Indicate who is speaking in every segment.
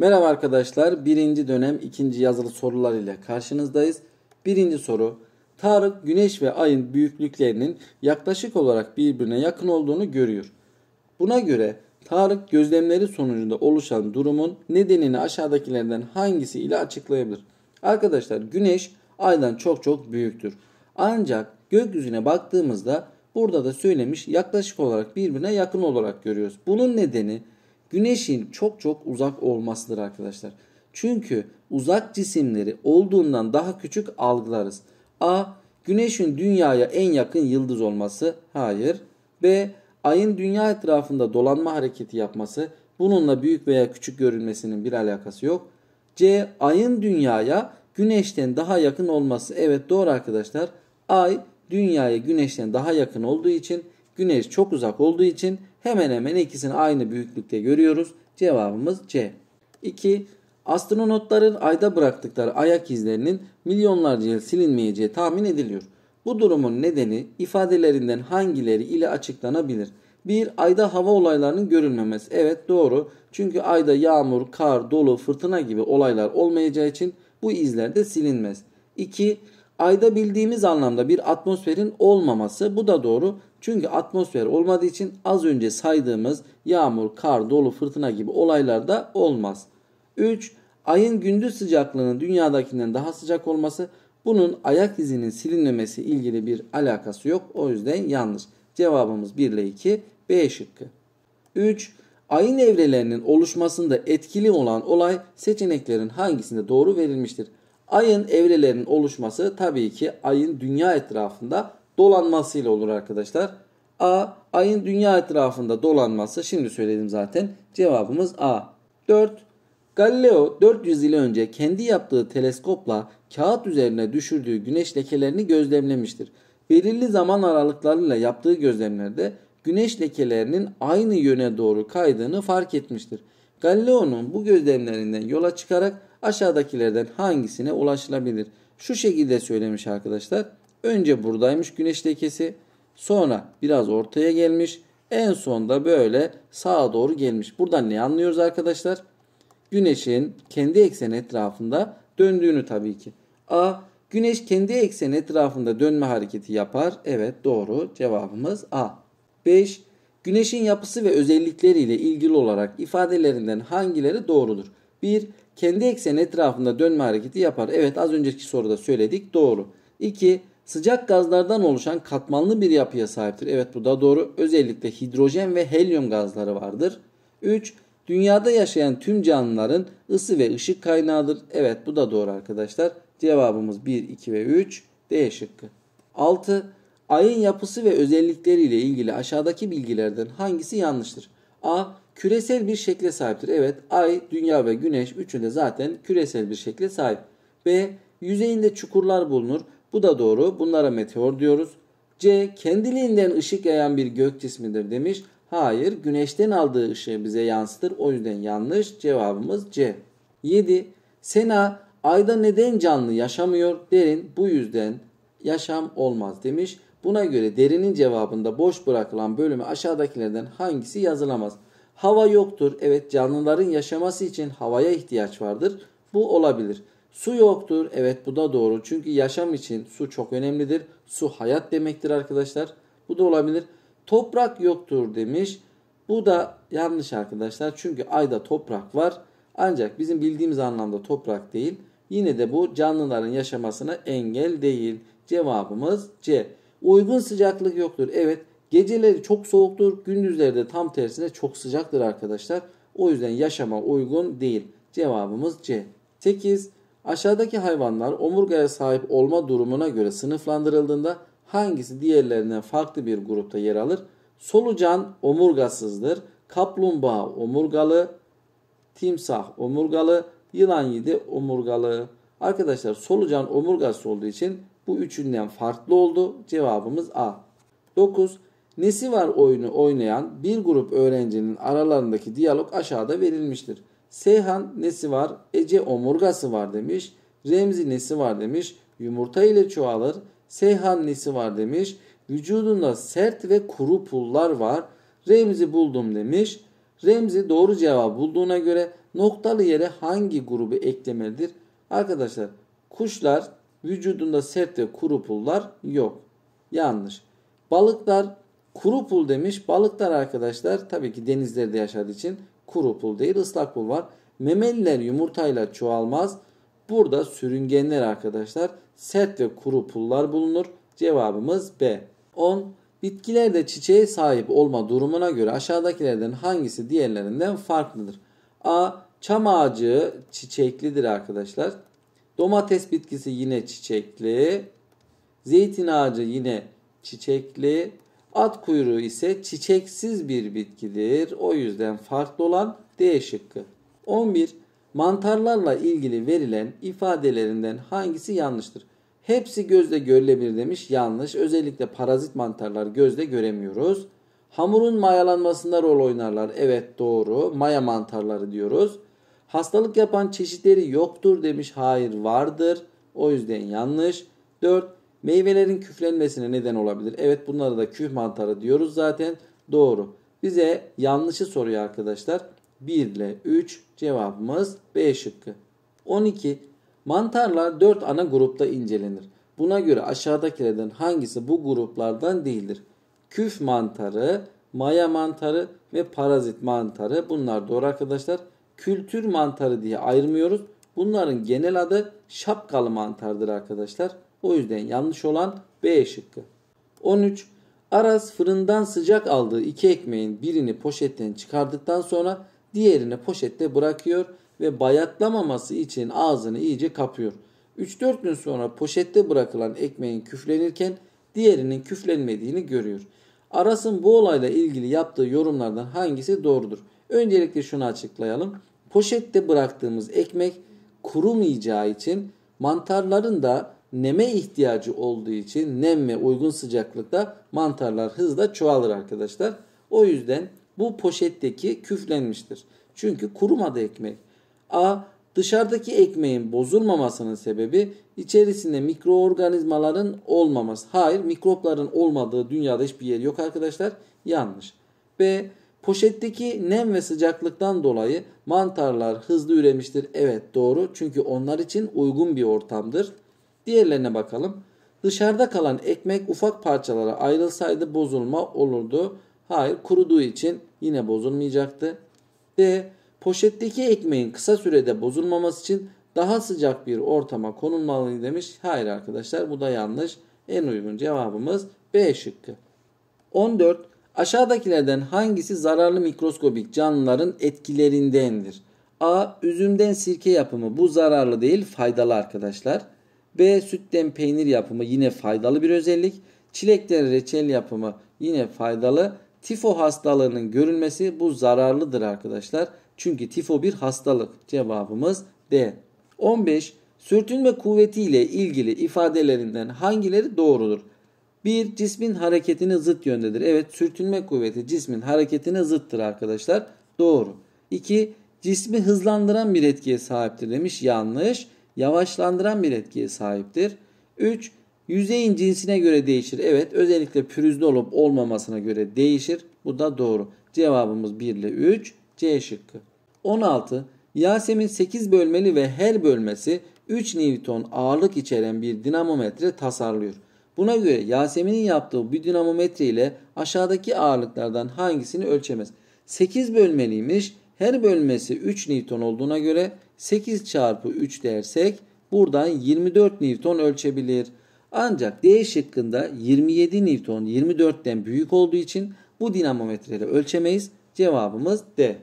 Speaker 1: Merhaba arkadaşlar. Birinci dönem ikinci yazılı sorular ile karşınızdayız. Birinci soru. Tarık güneş ve ayın büyüklüklerinin yaklaşık olarak birbirine yakın olduğunu görüyor. Buna göre Tarık gözlemleri sonucunda oluşan durumun nedenini aşağıdakilerden hangisi ile açıklayabilir? Arkadaşlar güneş aydan çok çok büyüktür. Ancak gökyüzüne baktığımızda burada da söylemiş yaklaşık olarak birbirine yakın olarak görüyoruz. Bunun nedeni güneşin çok çok uzak olmasıdır arkadaşlar. Çünkü uzak cisimleri olduğundan daha küçük algılarız. A. Güneşin dünyaya en yakın yıldız olması. Hayır. B. Ayın dünya etrafında dolanma hareketi yapması. Bununla büyük veya küçük görünmesinin bir alakası yok. C. Ayın dünyaya güneşten daha yakın olması. Evet doğru arkadaşlar. Ay dünyaya güneşten daha yakın olduğu için güneş çok uzak olduğu için Hemen hemen ikisini aynı büyüklükte görüyoruz. Cevabımız C. 2. Astronotların ayda bıraktıkları ayak izlerinin milyonlarca yıl silinmeyeceği tahmin ediliyor. Bu durumun nedeni ifadelerinden hangileri ile açıklanabilir? 1. Ayda hava olaylarının görülmemesi. Evet doğru. Çünkü ayda yağmur, kar, dolu, fırtına gibi olaylar olmayacağı için bu izler de silinmez. 2. Ayda bildiğimiz anlamda bir atmosferin olmaması bu da doğru. Çünkü atmosfer olmadığı için az önce saydığımız yağmur, kar, dolu, fırtına gibi olaylar da olmaz. 3. Ayın gündüz sıcaklığının dünyadakinden daha sıcak olması bunun ayak izinin silinmemesi ilgili bir alakası yok. O yüzden yanlış. Cevabımız 1 ile 2 B şıkkı. 3. Ayın evrelerinin oluşmasında etkili olan olay seçeneklerin hangisinde doğru verilmiştir? Ayın evrelerinin oluşması tabii ki ayın dünya etrafında dolanmasıyla olur arkadaşlar. A. Ayın dünya etrafında dolanması şimdi söyledim zaten. Cevabımız A. 4. Galileo 400 yıl önce kendi yaptığı teleskopla kağıt üzerine düşürdüğü güneş lekelerini gözlemlemiştir. Belirli zaman aralıklarıyla yaptığı gözlemlerde güneş lekelerinin aynı yöne doğru kaydığını fark etmiştir. Galileo'nun bu gözlemlerinden yola çıkarak aşağıdakilerden hangisine ulaşılabilir? Şu şekilde söylemiş arkadaşlar. Önce buradaymış güneş lekesi. Sonra biraz ortaya gelmiş. En sonda böyle sağa doğru gelmiş. Buradan ne anlıyoruz arkadaşlar? Güneşin kendi ekseni etrafında döndüğünü tabii ki. A. Güneş kendi ekseni etrafında dönme hareketi yapar. Evet doğru cevabımız A. 5. Güneşin yapısı ve özellikleriyle ilgili olarak ifadelerinden hangileri doğrudur? 1. Kendi eksen etrafında dönme hareketi yapar. Evet az önceki soruda söyledik doğru. 2. Sıcak gazlardan oluşan katmanlı bir yapıya sahiptir. Evet bu da doğru. Özellikle hidrojen ve helyum gazları vardır. 3. Dünyada yaşayan tüm canlıların ısı ve ışık kaynağıdır. Evet bu da doğru arkadaşlar. Cevabımız 1, 2 ve 3 D şıkkı. 6. Ayın yapısı ve özellikleriyle ilgili aşağıdaki bilgilerden hangisi yanlıştır? A küresel bir şekle sahiptir. Evet ay, dünya ve güneş üçü de zaten küresel bir şekle sahip. B yüzeyinde çukurlar bulunur. Bu da doğru. Bunlara meteor diyoruz. C kendiliğinden ışık yayan bir gök cismidir demiş. Hayır güneşten aldığı ışığı bize yansıtır. O yüzden yanlış cevabımız C. 7. Sena ayda neden canlı yaşamıyor? Derin bu yüzden yaşam olmaz demiş. Buna göre derinin cevabında boş bırakılan bölümü aşağıdakilerden hangisi yazılamaz? Hava yoktur. Evet canlıların yaşaması için havaya ihtiyaç vardır. Bu olabilir. Su yoktur. Evet bu da doğru. Çünkü yaşam için su çok önemlidir. Su hayat demektir arkadaşlar. Bu da olabilir. Toprak yoktur demiş. Bu da yanlış arkadaşlar. Çünkü ayda toprak var. Ancak bizim bildiğimiz anlamda toprak değil. Yine de bu canlıların yaşamasına engel değil. Cevabımız C. Uygun sıcaklık yoktur. Evet geceleri çok soğuktur. Gündüzleri de tam tersine çok sıcaktır arkadaşlar. O yüzden yaşama uygun değil. Cevabımız C. 8. Aşağıdaki hayvanlar omurgaya sahip olma durumuna göre sınıflandırıldığında hangisi diğerlerinden farklı bir grupta yer alır? Solucan omurgasızdır. Kaplumbağa omurgalı. Timsah omurgalı. Yılan yedi omurgalı. Arkadaşlar solucan omurgası olduğu için bu üçünden farklı oldu. Cevabımız A. 9. Nesi var oyunu oynayan bir grup öğrencinin aralarındaki diyalog aşağıda verilmiştir. Seyhan nesi var? Ece omurgası var demiş. Remzi nesi var demiş. Yumurta ile çoğalır. Seyhan nesi var demiş. Vücudunda sert ve kuru pullar var. Remzi buldum demiş. Remzi doğru cevabı bulduğuna göre noktalı yere hangi grubu eklemelidir? Arkadaşlar kuşlar vücudunda sert ve kuru pullar yok. Yanlış. Balıklar kuru pul demiş. Balıklar arkadaşlar tabii ki denizlerde yaşadığı için kuru pul değil ıslak pul var. Memeliler yumurtayla çoğalmaz. Burada sürüngenler arkadaşlar sert ve kuru pullar bulunur. Cevabımız B. 10. Bitkilerde çiçeğe sahip olma durumuna göre aşağıdakilerden hangisi diğerlerinden farklıdır? A. Çam ağacı çiçeklidir arkadaşlar. Domates bitkisi yine çiçekli. Zeytin ağacı yine çiçekli. At kuyruğu ise çiçeksiz bir bitkidir. O yüzden farklı olan D şıkkı. 11. Mantarlarla ilgili verilen ifadelerinden hangisi yanlıştır? Hepsi gözle görülebilir demiş yanlış. Özellikle parazit mantarlar gözle göremiyoruz. Hamurun mayalanmasında rol oynarlar. Evet doğru. Maya mantarları diyoruz. Hastalık yapan çeşitleri yoktur demiş. Hayır vardır. O yüzden yanlış. 4. Meyvelerin küflenmesine neden olabilir. Evet bunlara da küf mantarı diyoruz zaten. Doğru. Bize yanlışı soruyor arkadaşlar. 1 ile 3 cevabımız B şıkkı. 12. Mantarlar 4 ana grupta incelenir. Buna göre aşağıdakilerden hangisi bu gruplardan değildir? Küf mantarı, maya mantarı ve parazit mantarı bunlar doğru arkadaşlar kültür mantarı diye ayırmıyoruz. Bunların genel adı şapkalı mantardır arkadaşlar. O yüzden yanlış olan B şıkkı. 13. Aras fırından sıcak aldığı iki ekmeğin birini poşetten çıkardıktan sonra diğerini poşette bırakıyor ve bayatlamaması için ağzını iyice kapıyor. 3-4 gün sonra poşette bırakılan ekmeğin küflenirken diğerinin küflenmediğini görüyor. Aras'ın bu olayla ilgili yaptığı yorumlardan hangisi doğrudur? Öncelikle şunu açıklayalım. Poşette bıraktığımız ekmek kurumayacağı için mantarların da neme ihtiyacı olduğu için nem ve uygun sıcaklıkta mantarlar hızla çoğalır arkadaşlar. O yüzden bu poşetteki küflenmiştir. Çünkü kurumadı ekmek. A. Dışarıdaki ekmeğin bozulmamasının sebebi içerisinde mikroorganizmaların olmaması. Hayır mikropların olmadığı dünyada hiçbir yer yok arkadaşlar. Yanlış. B. Poşetteki nem ve sıcaklıktan dolayı mantarlar hızlı üremiştir. Evet doğru çünkü onlar için uygun bir ortamdır. Diğerlerine bakalım. Dışarıda kalan ekmek ufak parçalara ayrılsaydı bozulma olurdu. Hayır kuruduğu için yine bozulmayacaktı. D. Poşetteki ekmeğin kısa sürede bozulmaması için daha sıcak bir ortama konulmalı demiş. Hayır arkadaşlar bu da yanlış. En uygun cevabımız B şıkkı. 14. Aşağıdakilerden hangisi zararlı mikroskobik canlıların etkilerindendir? A. Üzümden sirke yapımı bu zararlı değil faydalı arkadaşlar. B. Sütten peynir yapımı yine faydalı bir özellik. Çilekten reçel yapımı yine faydalı. Tifo hastalığının görülmesi bu zararlıdır arkadaşlar. Çünkü tifo bir hastalık. Cevabımız D. 15. Sürtünme kuvveti ile ilgili ifadelerinden hangileri doğrudur? Bir cismin hareketini zıt yöndedir. Evet sürtünme kuvveti cismin hareketine zıttır arkadaşlar. Doğru. 2. Cismi hızlandıran bir etkiye sahiptir demiş. Yanlış. Yavaşlandıran bir etkiye sahiptir. 3. Yüzeyin cinsine göre değişir. Evet özellikle pürüzlü olup olmamasına göre değişir. Bu da doğru. Cevabımız 1 ile 3. C şıkkı. 16. Yasemin 8 bölmeli ve her bölmesi 3 Newton ağırlık içeren bir dinamometre tasarlıyor. Buna göre Yasemin'in yaptığı bir dinamometre ile aşağıdaki ağırlıklardan hangisini ölçemez? 8 bölmeliymiş. Her bölmesi 3 Newton olduğuna göre 8 çarpı 3 dersek buradan 24 Newton ölçebilir. Ancak D şıkkında 27 Newton 24'ten büyük olduğu için bu dinamometreyle ölçemeyiz. Cevabımız D.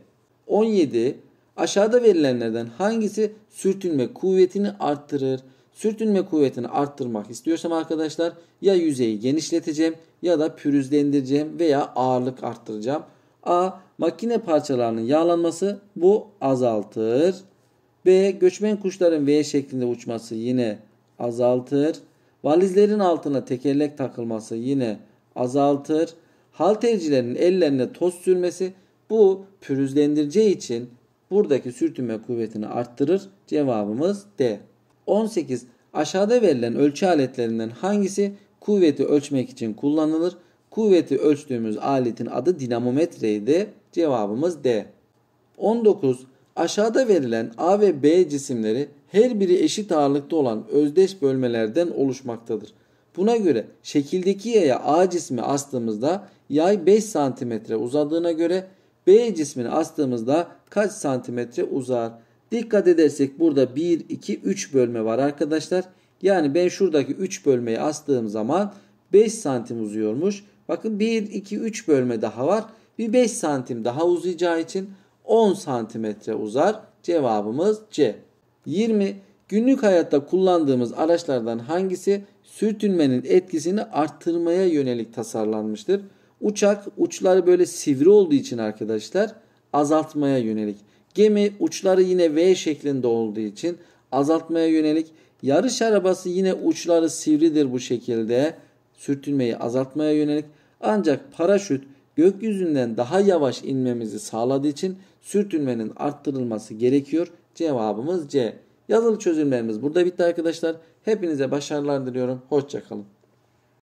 Speaker 1: 17. Aşağıda verilenlerden hangisi sürtünme kuvvetini arttırır? Sürtünme kuvvetini arttırmak istiyorsam arkadaşlar ya yüzeyi genişleteceğim ya da pürüzlendireceğim veya ağırlık arttıracağım. A. Makine parçalarının yağlanması bu azaltır. B. Göçmen kuşların V şeklinde uçması yine azaltır. Valizlerin altına tekerlek takılması yine azaltır. Haltercilerin ellerine toz sürmesi bu pürüzlendireceği için buradaki sürtünme kuvvetini arttırır. Cevabımız D. 18. Aşağıda verilen ölçü aletlerinden hangisi kuvveti ölçmek için kullanılır? Kuvveti ölçtüğümüz aletin adı dinamometreydi. Cevabımız D. 19. Aşağıda verilen A ve B cisimleri her biri eşit ağırlıkta olan özdeş bölmelerden oluşmaktadır. Buna göre şekildeki yaya A cismi astığımızda yay 5 cm uzadığına göre B cismini astığımızda kaç santimetre uzar? Dikkat edersek burada 1, 2, 3 bölme var arkadaşlar. Yani ben şuradaki 3 bölmeyi astığım zaman 5 santim uzuyormuş. Bakın 1, 2, 3 bölme daha var. Bir 5 santim daha uzayacağı için 10 santimetre uzar. Cevabımız C. 20. Günlük hayatta kullandığımız araçlardan hangisi sürtünmenin etkisini arttırmaya yönelik tasarlanmıştır? Uçak uçları böyle sivri olduğu için arkadaşlar azaltmaya yönelik. Gemi uçları yine V şeklinde olduğu için azaltmaya yönelik yarış arabası yine uçları sivridir bu şekilde sürtünmeyi azaltmaya yönelik ancak paraşüt gökyüzünden daha yavaş inmemizi sağladığı için sürtünmenin arttırılması gerekiyor. Cevabımız C. Yazılı çözümlerimiz burada bitti arkadaşlar. Hepinize başarılar diliyorum. Hoşçakalın.